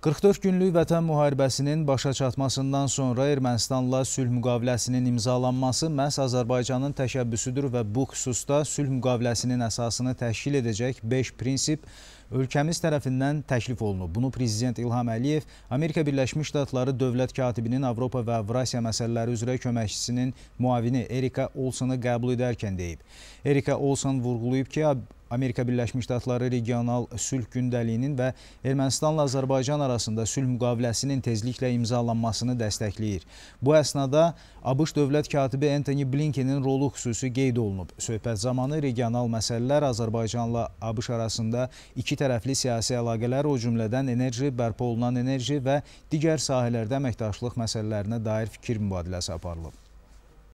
44 günlük vətən müharibəsinin başa çatmasından sonra Ermənistanla sülh müqaviləsinin imzalanması məhz Azərbaycanın təşəbbüsüdür və bu xüsusda sülh müqaviləsinin əsasını təşkil edəcək 5 prinsip ölkəmiz tərəfindən təklif olunub. Bunu Prezident İlham Əliyev Amerika Birləşmiş Ştatları dövlət katibinin Avropa və Avrasiya məsələləri üzrə köməkçisinin muavini Erika Olsonu qəbul edərkən deyib. Erika Olson vurğulayıb ki, Amerika Birləşmiş Ştatları regional sülh gündəliyinin və Ermənistanla Azərbaycan arasında sülh müqaviləsinin tezliklə imzalanmasını dəstəkləyir. Bu əsnada ABŞ dövlət katibi Anthony Blinkenin rolu xüsusi qeyd olunub. Söhbət zamanı regional məsələlər Azərbaycanla ABŞ arasında iki tərəfli siyasi əlaqələr, o cümlədən enerji, bərpa olunan enerji və digər sahələrdə əməkdaşlıq məsələlərinə dair fikir mübadiləsi aparılıb.